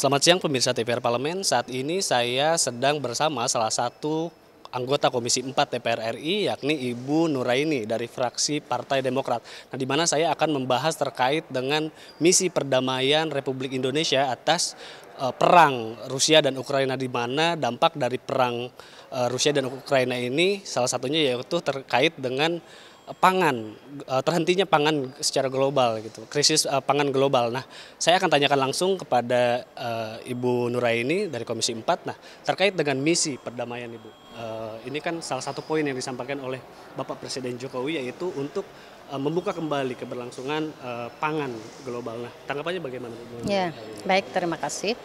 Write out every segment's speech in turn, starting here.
Selamat siang pemirsa TVR Parlemen. Saat ini saya sedang bersama salah satu anggota Komisi 4 DPR RI yakni Ibu Nuraini dari fraksi Partai Demokrat. Nah, di mana saya akan membahas terkait dengan misi perdamaian Republik Indonesia atas uh, perang Rusia dan Ukraina di mana dampak dari perang uh, Rusia dan Ukraina ini salah satunya yaitu terkait dengan pangan eh, terhentinya pangan secara global gitu krisis eh, pangan global nah saya akan tanyakan langsung kepada eh, Ibu Nuraini dari Komisi 4 nah terkait dengan misi perdamaian Ibu ini kan salah satu poin yang disampaikan oleh Bapak Presiden Jokowi yaitu untuk membuka kembali keberlangsungan pangan global nah tanggapannya bagaimana Ibu? Ya baik terima kasih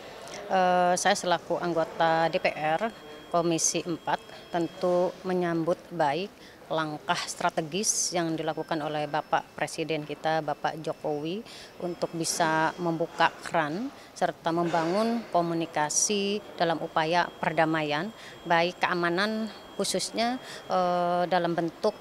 saya selaku anggota DPR Komisi 4 tentu menyambut baik langkah strategis yang dilakukan oleh Bapak Presiden kita, Bapak Jokowi, untuk bisa membuka keran serta membangun komunikasi dalam upaya perdamaian, baik keamanan khususnya eh, dalam bentuk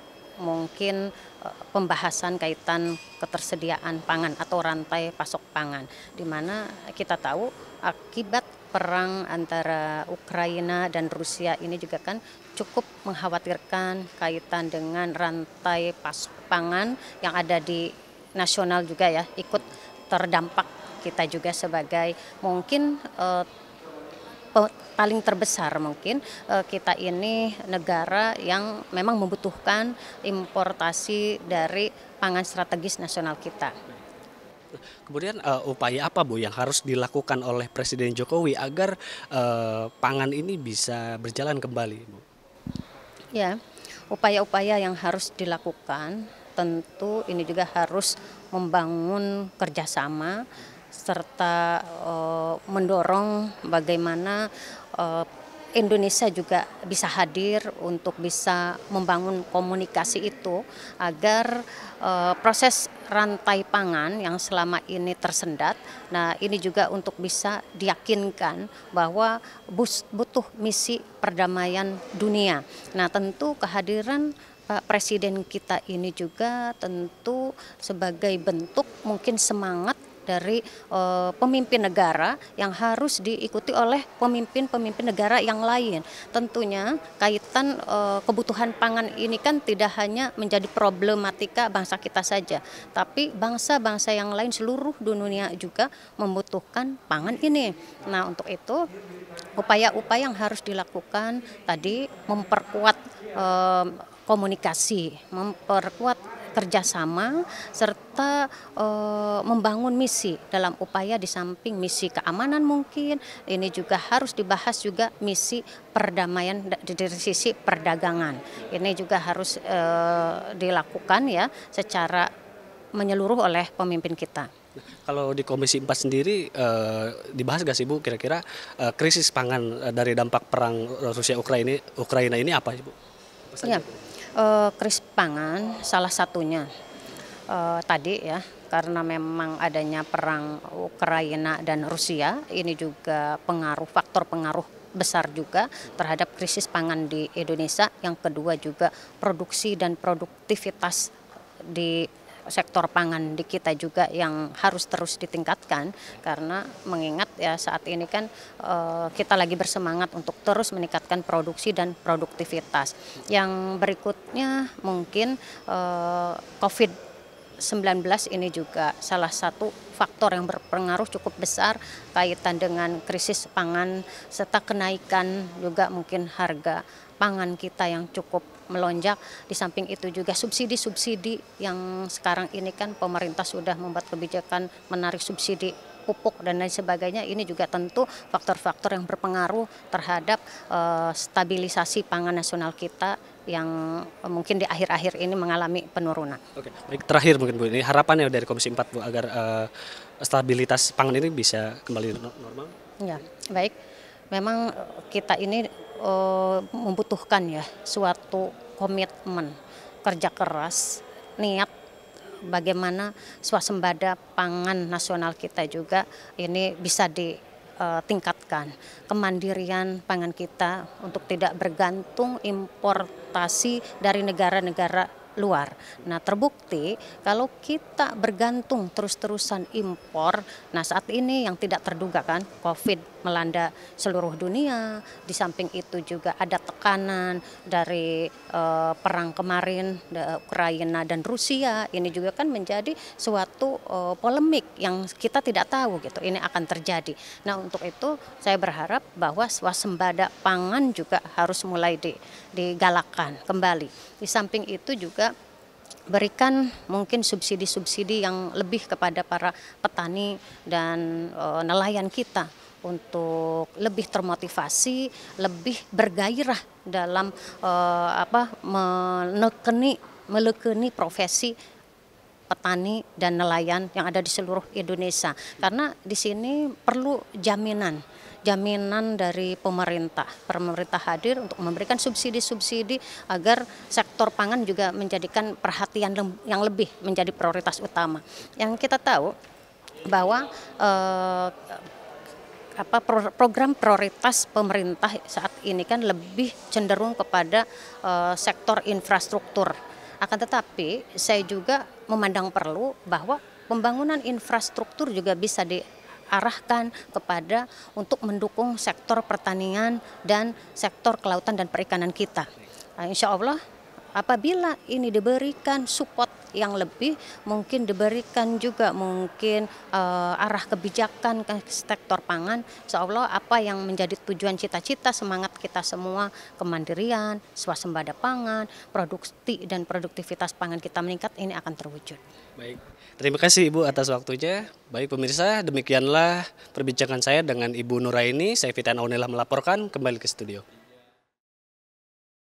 mungkin eh, pembahasan kaitan ketersediaan pangan atau rantai pasok pangan di mana kita tahu akibat perang antara Ukraina dan Rusia ini juga kan cukup mengkhawatirkan kaitan dengan rantai pasok pangan yang ada di nasional juga ya ikut terdampak kita juga sebagai mungkin eh, paling terbesar mungkin eh, kita ini negara yang memang membutuhkan importasi dari pangan strategis nasional kita. Kemudian uh, upaya apa Bu yang harus dilakukan oleh Presiden Jokowi agar uh, pangan ini bisa berjalan kembali, Bu? Ya, upaya-upaya yang harus dilakukan tentu ini juga harus membangun kerjasama serta uh, mendorong bagaimana uh, Indonesia juga bisa hadir untuk bisa membangun komunikasi itu agar uh, proses rantai pangan yang selama ini tersendat, nah ini juga untuk bisa diyakinkan bahwa butuh misi perdamaian dunia. Nah tentu kehadiran Pak Presiden kita ini juga tentu sebagai bentuk mungkin semangat dari uh, pemimpin negara yang harus diikuti oleh pemimpin-pemimpin negara yang lain. Tentunya kaitan uh, kebutuhan pangan ini kan tidak hanya menjadi problematika bangsa kita saja, tapi bangsa-bangsa yang lain seluruh dunia juga membutuhkan pangan ini. Nah, untuk itu upaya-upaya yang harus dilakukan tadi memperkuat uh, komunikasi, memperkuat kerjasama serta e, membangun misi dalam upaya di samping misi keamanan mungkin ini juga harus dibahas juga misi perdamaian dari sisi perdagangan ini juga harus e, dilakukan ya secara menyeluruh oleh pemimpin kita. Kalau di Komisi 4 sendiri eh, dibahas gak sih Bu kira-kira eh, krisis pangan eh, dari dampak perang Rusia Ukraina Ukraina ini apa sih Bu? ya. Bu? E, eh, kris pangan salah satunya uh, tadi ya karena memang adanya perang Ukraina dan Rusia ini juga pengaruh faktor pengaruh besar juga terhadap krisis pangan di Indonesia yang kedua juga produksi dan produktivitas di sektor pangan di kita juga yang harus terus ditingkatkan karena mengingat ya saat ini kan eh, kita lagi bersemangat untuk terus meningkatkan produksi dan produktivitas. Yang berikutnya mungkin eh, COVID ini juga salah satu faktor yang berpengaruh cukup besar kaitan dengan krisis pangan serta kenaikan juga mungkin harga pangan kita yang cukup melonjak. Di samping itu juga subsidi-subsidi yang sekarang ini kan pemerintah sudah membuat kebijakan menarik subsidi pupuk dan lain sebagainya ini juga tentu faktor-faktor yang berpengaruh terhadap uh, stabilisasi pangan nasional kita yang eh, mungkin di akhir-akhir ini mengalami penurunan. Oke, baik terakhir mungkin Bu, ini harapannya dari Komisi 4 Bu agar uh, stabilitas pangan ini bisa kembali normal? Ya, baik. Memang eh, kita ini uh, membutuhkan ya suatu komitmen, kerja keras, niat bagaimana swasembada pangan nasional kita juga ini bisa di uh, tingkatkan kemandirian pangan kita untuk tidak bergantung importasi dari negara-negara luar. Nah, terbukti kalau kita bergantung terus-terusan impor, nah saat ini yang tidak terduga kan COVID melanda seluruh dunia. Di samping itu juga ada tekanan dari uh, perang kemarin Ukraina dan Rusia. Ini juga kan menjadi suatu uh, polemik yang kita tidak tahu gitu. Ini akan terjadi. Nah untuk itu saya berharap bahwa swasembada pangan juga harus mulai di, digalakan kembali. Di samping itu juga berikan mungkin subsidi-subsidi yang lebih kepada para petani dan e, nelayan kita untuk lebih termotivasi, lebih bergairah dalam uh, apa menekeni melekeni profesi petani dan nelayan yang ada di seluruh Indonesia. Karena di sini perlu jaminan jaminan dari pemerintah. Pemerintah hadir untuk memberikan subsidi-subsidi agar sektor pangan juga menjadikan perhatian yang lebih menjadi prioritas utama. Yang kita tahu bahwa eh, apa program prioritas pemerintah saat ini kan lebih cenderung kepada uh, sektor infrastruktur. Akan tetapi saya juga memandang perlu bahwa pembangunan infrastruktur juga bisa diarahkan kepada untuk mendukung sektor pertanian dan sektor kelautan dan perikanan kita. Nah, insya Allah Apabila ini diberikan support yang lebih, mungkin diberikan juga mungkin uh, arah kebijakan ke sektor pangan, seolah apa yang menjadi tujuan cita-cita semangat kita semua kemandirian, swasembada pangan, produksi dan produktivitas pangan kita meningkat ini akan terwujud. Baik, terima kasih Ibu atas waktunya. Baik pemirsa, demikianlah perbincangan saya dengan Ibu Nuraini. Saya Fitan Onela melaporkan kembali ke studio.